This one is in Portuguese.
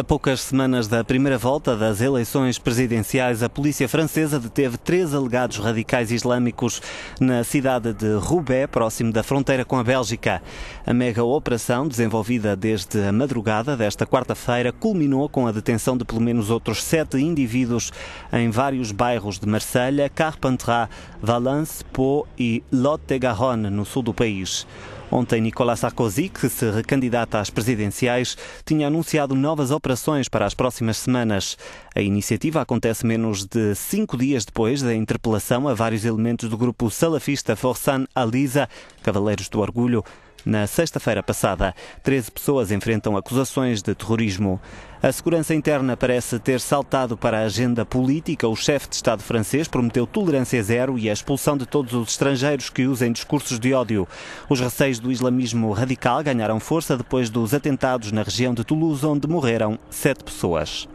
A poucas semanas da primeira volta das eleições presidenciais, a polícia francesa deteve três alegados radicais islâmicos na cidade de Roubaix, próximo da fronteira com a Bélgica. A mega operação, desenvolvida desde a madrugada desta quarta-feira, culminou com a detenção de pelo menos outros sete indivíduos em vários bairros de Marselha, Carpentras, Valence, Pau e Lot-de-Garonne, no sul do país. Ontem, Nicolas Sarkozy, que se recandidata às presidenciais, tinha anunciado novas operações para as próximas semanas. A iniciativa acontece menos de cinco dias depois da interpelação a vários elementos do grupo salafista Forsan Aliza, Cavaleiros do Orgulho, na sexta-feira passada, 13 pessoas enfrentam acusações de terrorismo. A segurança interna parece ter saltado para a agenda política. O chefe de Estado francês prometeu tolerância zero e a expulsão de todos os estrangeiros que usem discursos de ódio. Os receios do islamismo radical ganharam força depois dos atentados na região de Toulouse, onde morreram sete pessoas.